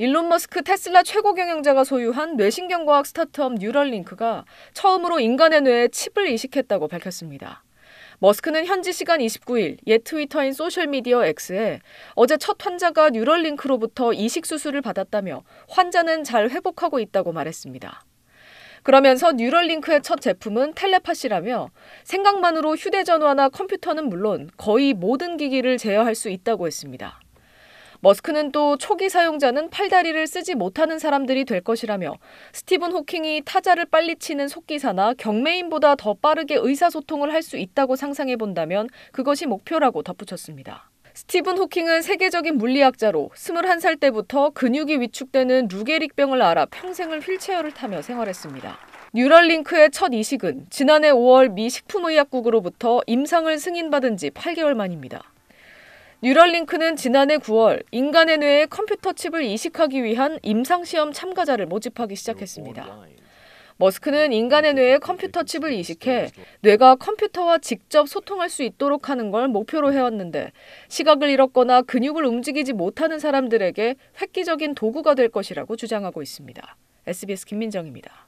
일론 머스크 테슬라 최고 경영자가 소유한 뇌신경과학 스타트업 뉴럴링크가 처음으로 인간의 뇌에 칩을 이식했다고 밝혔습니다. 머스크는 현지 시간 29일 옛 트위터인 소셜미디어 X에 어제 첫 환자가 뉴럴링크로부터 이식 수술을 받았다며 환자는 잘 회복하고 있다고 말했습니다. 그러면서 뉴럴링크의 첫 제품은 텔레파시라며 생각만으로 휴대전화나 컴퓨터는 물론 거의 모든 기기를 제어할 수 있다고 했습니다. 머스크는 또 초기 사용자는 팔다리를 쓰지 못하는 사람들이 될 것이라며 스티븐 호킹이 타자를 빨리 치는 속기사나 경매인보다 더 빠르게 의사소통을 할 수 있다고 상상해 본다면 그것이 목표라고 덧붙였습니다. 스티븐 호킹은 세계적인 물리학자로 21살 때부터 근육이 위축되는 루게릭병을 알아 평생을 휠체어를 타며 생활했습니다. 뉴럴링크의 첫 이식은 지난해 5월 미 식품의약국으로부터 임상을 승인받은 지 8개월 만입니다. 뉴럴링크는 지난해 9월 인간의 뇌에 컴퓨터 칩을 이식하기 위한 임상시험 참가자를 모집하기 시작했습니다. 머스크는 인간의 뇌에 컴퓨터 칩을 이식해 뇌가 컴퓨터와 직접 소통할 수 있도록 하는 걸 목표로 해왔는데 시각을 잃었거나 근육을 움직이지 못하는 사람들에게 획기적인 도구가 될 것이라고 주장하고 있습니다. SBS 김민정입니다.